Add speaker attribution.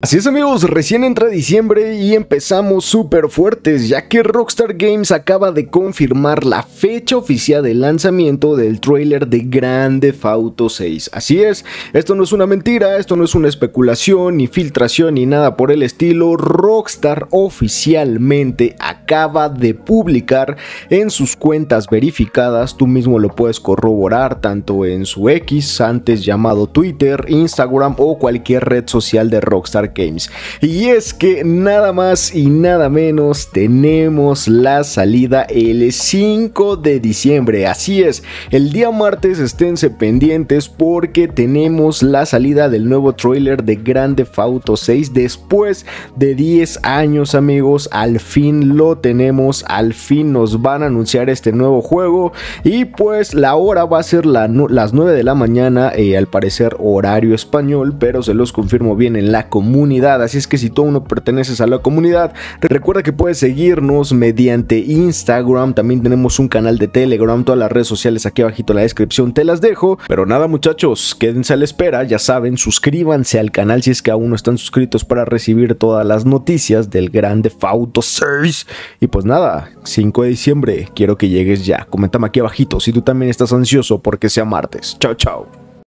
Speaker 1: Así es amigos, recién entra diciembre y empezamos súper fuertes ya que Rockstar Games acaba de confirmar la fecha oficial de lanzamiento del tráiler de Grande Theft Auto 6. Así es, esto no es una mentira, esto no es una especulación, ni filtración, ni nada por el estilo. Rockstar oficialmente acaba de publicar en sus cuentas verificadas, tú mismo lo puedes corroborar tanto en su X, antes llamado Twitter, Instagram o cualquier red social de Rockstar Games. Y es que nada más y nada menos tenemos la salida el 5 de diciembre. Así es, el día martes esténse pendientes porque tenemos la salida del nuevo trailer de Grande Fauto 6 después de 10 años amigos. Al fin lo tenemos, al fin nos van a anunciar este nuevo juego y pues la hora va a ser las 9 de la mañana, eh, al parecer horario español, pero se los confirmo bien en la comunidad. Así es que si tú uno no perteneces a la comunidad, recuerda que puedes seguirnos mediante Instagram. También tenemos un canal de Telegram. Todas las redes sociales aquí abajito en la descripción te las dejo. Pero nada muchachos, quédense a la espera. Ya saben, suscríbanse al canal si es que aún no están suscritos para recibir todas las noticias del grande Fauto 6. Y pues nada, 5 de diciembre, quiero que llegues ya. Coméntame aquí abajito si tú también estás ansioso porque sea martes. Chao, chao.